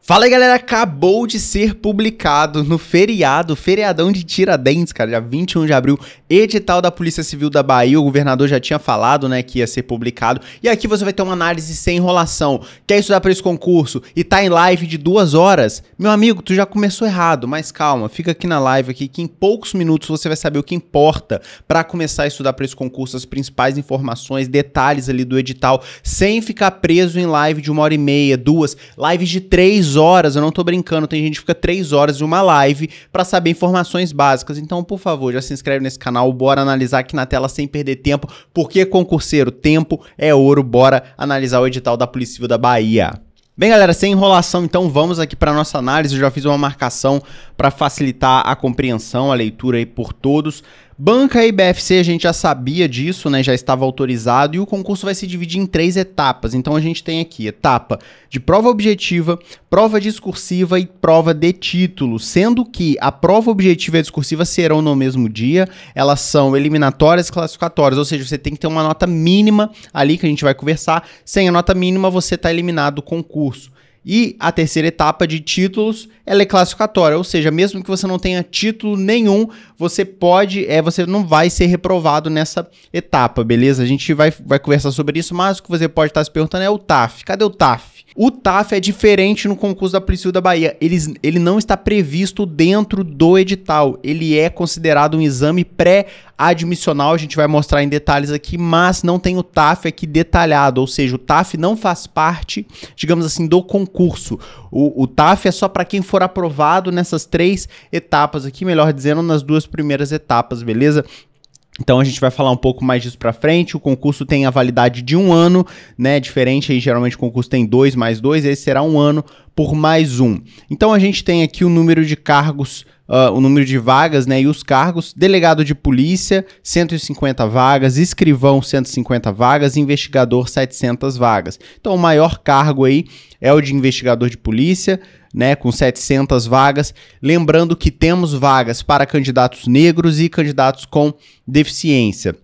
Fala aí, galera, acabou de ser publicado no feriado, feriadão de Tiradentes, cara, dia 21 de abril, edital da Polícia Civil da Bahia, o governador já tinha falado, né, que ia ser publicado, e aqui você vai ter uma análise sem enrolação, quer estudar para esse concurso e tá em live de duas horas? Meu amigo, tu já começou errado, mas calma, fica aqui na live aqui, que em poucos minutos você vai saber o que importa para começar a estudar para esse concurso, as principais informações, detalhes ali do edital, sem ficar preso em live de uma hora e meia, duas, lives de três três horas, eu não tô brincando, tem gente que fica três horas em uma live para saber informações básicas. Então, por favor, já se inscreve nesse canal, bora analisar aqui na tela sem perder tempo, porque concurseiro, tempo é ouro, bora analisar o edital da Polícia Civil da Bahia. Bem, galera, sem enrolação, então vamos aqui para nossa análise. Eu já fiz uma marcação para facilitar a compreensão, a leitura aí por todos. Banca e BFC a gente já sabia disso, né? Já estava autorizado e o concurso vai se dividir em três etapas. Então a gente tem aqui etapa de prova objetiva, prova discursiva e prova de título, sendo que a prova objetiva e a discursiva serão no mesmo dia, elas são eliminatórias e classificatórias, ou seja, você tem que ter uma nota mínima ali que a gente vai conversar. Sem a nota mínima você está eliminado do concurso. E a terceira etapa de títulos, ela é classificatória, ou seja, mesmo que você não tenha título nenhum, você pode, é, você não vai ser reprovado nessa etapa, beleza? A gente vai, vai conversar sobre isso, mas o que você pode estar se perguntando é o TAF. Cadê o TAF? O TAF é diferente no concurso da Polícia da Bahia. Ele, ele não está previsto dentro do edital. Ele é considerado um exame pré-admissional. A gente vai mostrar em detalhes aqui, mas não tem o TAF aqui detalhado. Ou seja, o TAF não faz parte, digamos assim, do concurso. O, o TAF é só para quem for aprovado nessas três etapas aqui, melhor dizendo, nas duas primeiras etapas, beleza? Então a gente vai falar um pouco mais disso para frente. O concurso tem a validade de um ano, né? Diferente aí, geralmente o concurso tem dois mais dois, esse será um ano por mais um. Então a gente tem aqui o número de cargos uh, o número de vagas né, e os cargos. Delegado de polícia, 150 vagas. Escrivão, 150 vagas. Investigador, 700 vagas. Então, o maior cargo aí é o de investigador de polícia, né, com 700 vagas. Lembrando que temos vagas para candidatos negros e candidatos com deficiência.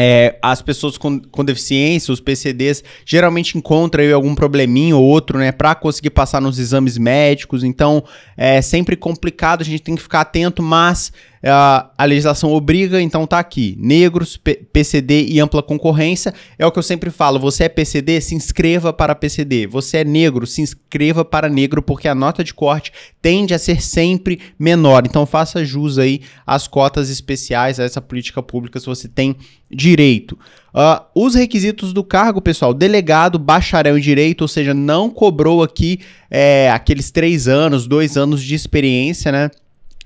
É, as pessoas com, com, deficiência, os PCDs, geralmente encontram aí algum probleminha ou outro, né, para conseguir passar nos exames médicos. Então, é sempre complicado, a gente tem que ficar atento, mas é, a, a legislação obriga, então tá aqui. Negros, P PCD e ampla concorrência. É o que eu sempre falo: você é PCD, se inscreva para PCD. Você é negro, se inscreva para negro, porque a nota de corte tende a ser sempre menor. Então faça jus aí às cotas especiais, a essa política pública, se você tem direito. Uh, os requisitos do cargo, pessoal, delegado, bacharel em direito, ou seja, não cobrou aqui é, aqueles três anos, dois anos de experiência, né?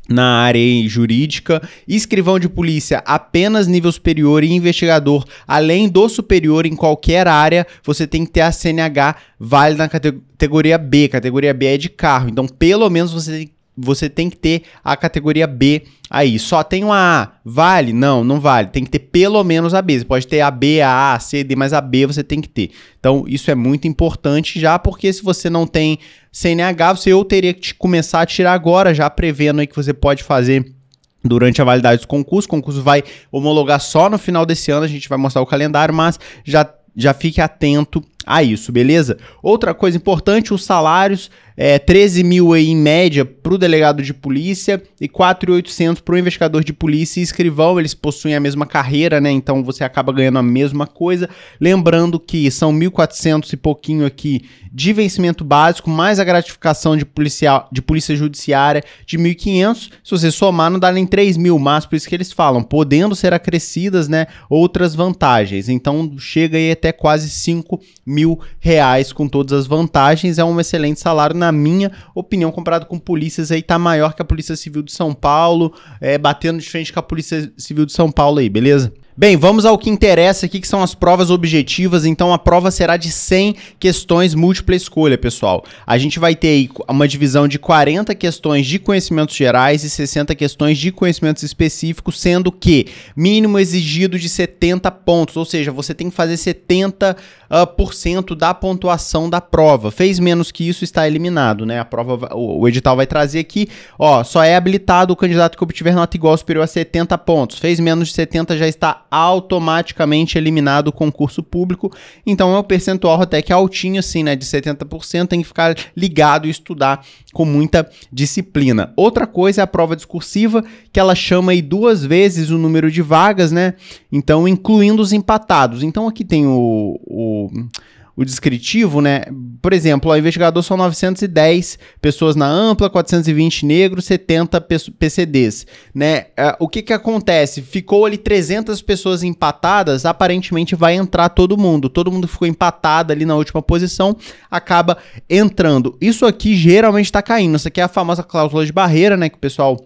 na área jurídica, escrivão de polícia apenas nível superior e investigador além do superior em qualquer área, você tem que ter a CNH válida na categoria B. Categoria B é de carro, então pelo menos você você tem que ter a categoria B aí. Só tem uma A. Vale? Não, não vale. Tem que ter pelo menos a B. Você pode ter a B, a A, a C, D, mas a B você tem que ter. Então, isso é muito importante já, porque se você não tem CNH, você eu teria que te começar a tirar agora, já prevendo aí que você pode fazer durante a validade do concurso. O concurso vai homologar só no final desse ano, a gente vai mostrar o calendário, mas já já fique atento a isso, beleza? Outra coisa importante, os salários, é, 13 mil aí em média para o delegado de polícia e 4.800 para o investigador de polícia e escrivão, eles possuem a mesma carreira, né? Então você acaba ganhando a mesma coisa. Lembrando que são 1.400 e pouquinho aqui de vencimento básico, mais a gratificação de, policial, de polícia judiciária de 1.500. Se você somar, não dá nem 3 mil, mas por isso que eles falam, podendo ser acrescidas, né, outras vantagens. Então chega aí até quase 5 mil mil reais com todas as vantagens. É um excelente salário, na minha opinião, comparado com polícias aí, tá maior que a Polícia Civil de São Paulo, é, batendo de frente com a Polícia Civil de São Paulo aí, beleza? Bem, vamos ao que interessa aqui, que são as provas objetivas. Então, a prova será de 100 questões múltipla escolha, pessoal. A gente vai ter aí uma divisão de 40 questões de conhecimentos gerais e 60 questões de conhecimentos específicos, sendo que mínimo exigido de 70 pontos, ou seja, você tem que fazer 70 uh, por cento da pontuação da prova. Fez menos que isso, está eliminado, né? A prova, o, o edital vai trazer aqui, ó, só é habilitado o candidato que obtiver nota igual ou superior a 70 pontos. Fez menos de 70, já está automaticamente eliminado o concurso público. Então é um percentual até que altinho, assim, né? De 70%, tem que ficar ligado e estudar com muita disciplina. Outra coisa é a prova discursiva, que ela chama aí duas vezes o número de vagas, né? Então, incluindo os empatados. Então, aqui tem o, o o descritivo, né? Por exemplo, o investigador são 910 pessoas na ampla, 420 negros, 70 PCDs, né? É, o que que acontece? Ficou ali 300 pessoas empatadas, aparentemente vai entrar todo mundo. Todo mundo ficou empatado ali na última posição, acaba entrando. Isso aqui geralmente está caindo. Isso aqui é a famosa cláusula de barreira, né? Que o pessoal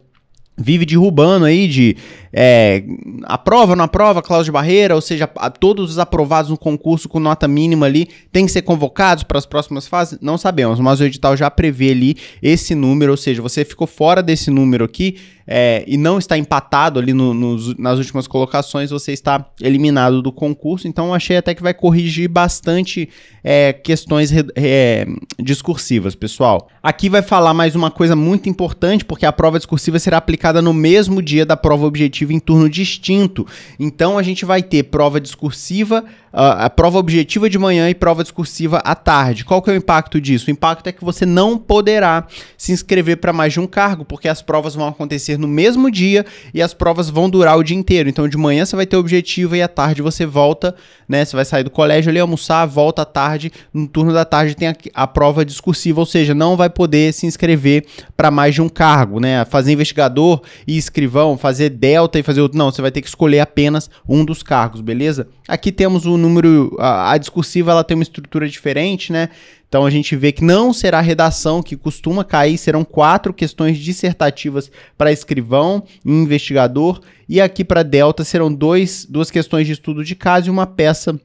vive derrubando aí de é, aprova, não aprova, cláusula de barreira, ou seja, todos os aprovados no concurso com nota mínima ali têm que ser convocados para as próximas fases? Não sabemos, mas o edital já prevê ali esse número, ou seja, você ficou fora desse número aqui, é, e não está empatado ali no, nas últimas colocações, você está eliminado do concurso. Então, achei até que vai corrigir bastante é, questões é, discursivas, pessoal. Aqui vai falar mais uma coisa muito importante, porque a prova discursiva será aplicada no mesmo dia da prova objetiva em turno distinto. Então, a gente vai ter prova discursiva, a, a prova objetiva de manhã e prova discursiva à tarde. Qual que é o impacto disso? O impacto é que você não poderá se inscrever para mais de um cargo, porque as provas vão acontecer no mesmo dia e as provas vão durar o dia inteiro. Então de manhã você vai ter o objetivo e à tarde você volta, né? Você vai sair do colégio ali, almoçar, volta à tarde. No turno da tarde tem a, a prova discursiva, ou seja, não vai poder se inscrever para mais de um cargo, né? Fazer investigador e escrivão, fazer delta e fazer outro. Não, você vai ter que escolher apenas um dos cargos, beleza? Aqui temos o número. A, a discursiva ela tem uma estrutura diferente, né? Então a gente vê que não será redação que costuma cair, serão quatro questões dissertativas para escrivão e investigador, e aqui para Delta serão dois, duas questões de estudo de caso e uma peça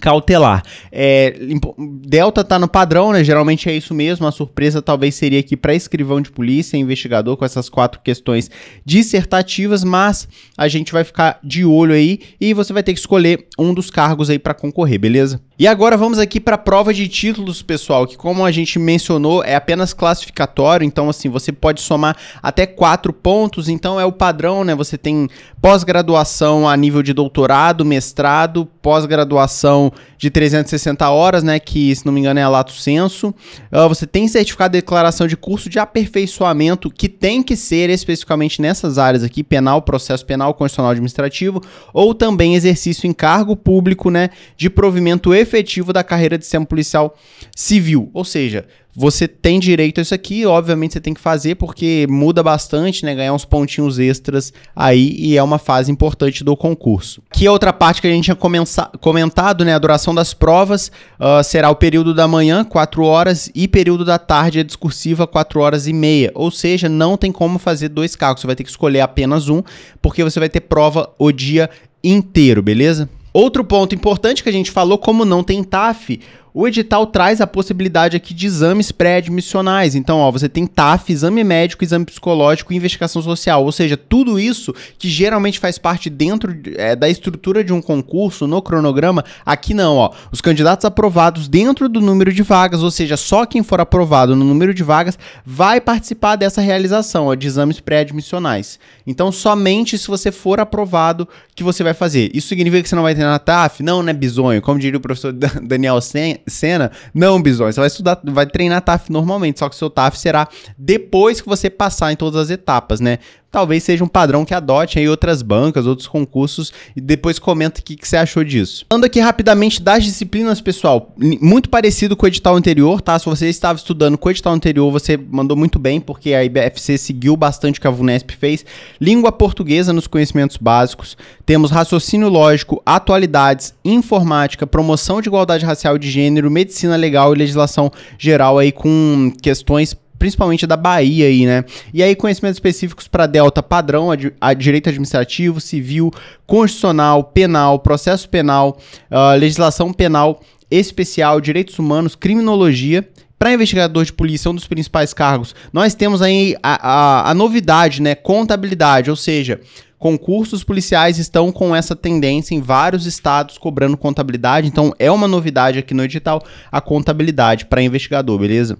cautelar. É, Delta tá no padrão, né? Geralmente é isso mesmo. A surpresa talvez seria aqui para escrivão de polícia, investigador, com essas quatro questões dissertativas, mas a gente vai ficar de olho aí e você vai ter que escolher um dos cargos aí para concorrer, beleza? E agora vamos aqui para a prova de títulos, pessoal, que como a gente mencionou, é apenas classificatório, então assim, você pode somar até quatro pontos, então é o padrão, né? Você tem pós-graduação a nível de doutorado, mestrado, pós-graduação de 360 horas, né, que se não me engano é a lato sensu. Uh, ah, você tem certificado de declaração de curso de aperfeiçoamento que tem que ser especificamente nessas áreas aqui, penal, processo penal, constitucional administrativo, ou também exercício em cargo público, né, de provimento efetivo efetivo da carreira de ser um policial civil. Ou seja, você tem direito a isso aqui, obviamente você tem que fazer porque muda bastante, né? Ganhar uns pontinhos extras aí e é uma fase importante do concurso. Que outra parte que a gente tinha comentado, né? A duração das provas uh, será o período da manhã, 4 horas, e período da tarde a discursiva, 4 horas e meia. Ou seja, não tem como fazer dois cargos, você vai ter que escolher apenas um, porque você vai ter prova o dia inteiro, beleza? Outro ponto importante que a gente falou, como não tem TAF, o edital traz a possibilidade aqui de exames pré-admissionais. Então, ó, você tem TAF, exame médico, exame psicológico e investigação social. Ou seja, tudo isso que geralmente faz parte dentro é, da estrutura de um concurso, no cronograma, aqui não, ó. Os candidatos aprovados dentro do número de vagas, ou seja, só quem for aprovado no número de vagas vai participar dessa realização, ó, de exames pré-admissionais. Então, somente se você for aprovado que você vai fazer. Isso significa que você não vai ter na TAF? Não, né, bizonho. Como diria o professor Daniel Senna, cena. Não, Bison, você vai estudar, vai treinar TAF normalmente, só que seu TAF será depois que você passar em todas as etapas, né? talvez seja um padrão que adote aí outras bancas, outros concursos, e depois comenta o que, que você achou disso. Falando aqui rapidamente das disciplinas, pessoal, muito parecido com o edital anterior, tá? Se você estava estudando com o edital anterior, você mandou muito bem, porque a IBFC seguiu bastante o que a VUNESP fez. Língua portuguesa nos conhecimentos básicos, temos raciocínio lógico, atualidades, informática, promoção de igualdade racial e de gênero, medicina legal e legislação geral aí com questões principalmente da Bahia aí, né? E aí conhecimentos específicos para delta padrão, a, a, direito administrativo, civil, constitucional, penal, processo penal, uh, legislação penal especial, direitos humanos, criminologia. Para investigador de polícia, um dos principais cargos, nós temos aí a, a, a novidade, né? Contabilidade, ou seja, concursos policiais estão com essa tendência em vários estados cobrando contabilidade, então é uma novidade aqui no edital a contabilidade para investigador, beleza?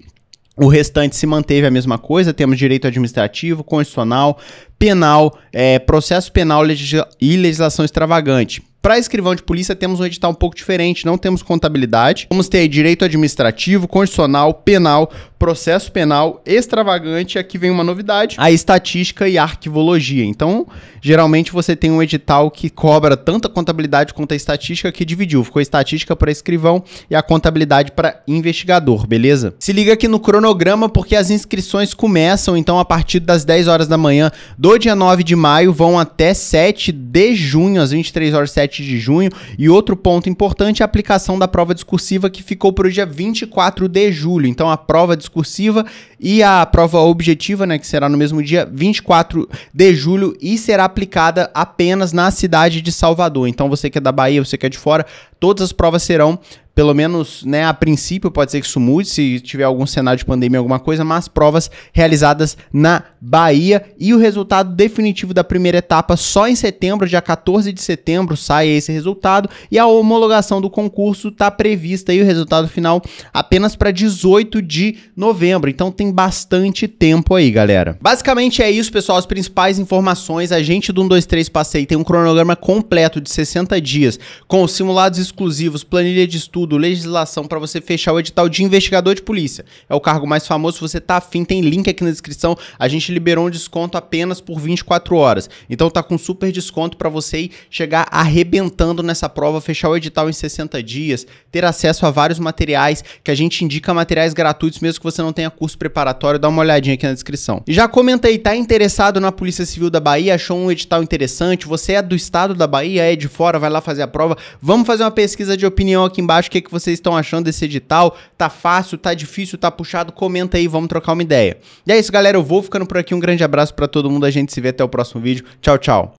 O restante se manteve a mesma coisa, temos direito administrativo, constitucional, penal, é, processo penal legisla e legislação extravagante. Para escrivão de polícia, temos um edital um pouco diferente, não temos contabilidade. Vamos ter direito administrativo, constitucional, penal, processo penal extravagante, aqui vem uma novidade, a estatística e a arquivologia. Então, geralmente você tem um edital que cobra tanto a contabilidade quanto a estatística que dividiu. Ficou a estatística para escrivão e a contabilidade para investigador, beleza? Se liga aqui no cronograma porque as inscrições começam então a partir das 10 horas da manhã do dia 9 de maio, vão até 7 de junho, às 23 horas 7 de junho. E outro ponto importante é a aplicação da prova discursiva que ficou para o dia 24 de julho. Então a prova discursiva discursiva e a prova objetiva, né, que será no mesmo dia, 24 de julho, e será aplicada apenas na cidade de Salvador. Então, você que é da Bahia, você que é de fora, todas as provas serão pelo menos, né, a princípio pode ser que isso mude se tiver algum cenário de pandemia, alguma coisa, mas provas realizadas na Bahia e o resultado definitivo da primeira etapa só em setembro, dia 14 de setembro sai esse resultado e a homologação do concurso está prevista e o resultado final apenas para 18 de novembro. Então tem bastante tempo aí, galera. Basicamente é isso, pessoal, as principais informações. A gente do 123 Passei tem um cronograma completo de 60 dias com simulados exclusivos, planilha de estudo legislação para você fechar o edital de investigador de polícia. É o cargo mais famoso, se você tá afim, tem link aqui na descrição. A gente liberou um desconto apenas por 24 horas. Então tá com super desconto para você chegar arrebentando nessa prova, fechar o edital em 60 dias, ter acesso a vários materiais que a gente indica materiais gratuitos mesmo que você não tenha curso preparatório, dá uma olhadinha aqui na descrição. E já comentei, tá interessado na Polícia Civil da Bahia, achou um edital interessante, você é do estado da Bahia, é de fora, vai lá fazer a prova. Vamos fazer uma pesquisa de opinião aqui embaixo que, que vocês estão achando desse edital. Tá fácil, tá difícil, tá puxado? Comenta aí, vamos trocar uma ideia. E é isso, galera. Eu vou ficando por aqui. Um grande abraço para todo mundo. A gente se vê até o próximo vídeo. Tchau, tchau.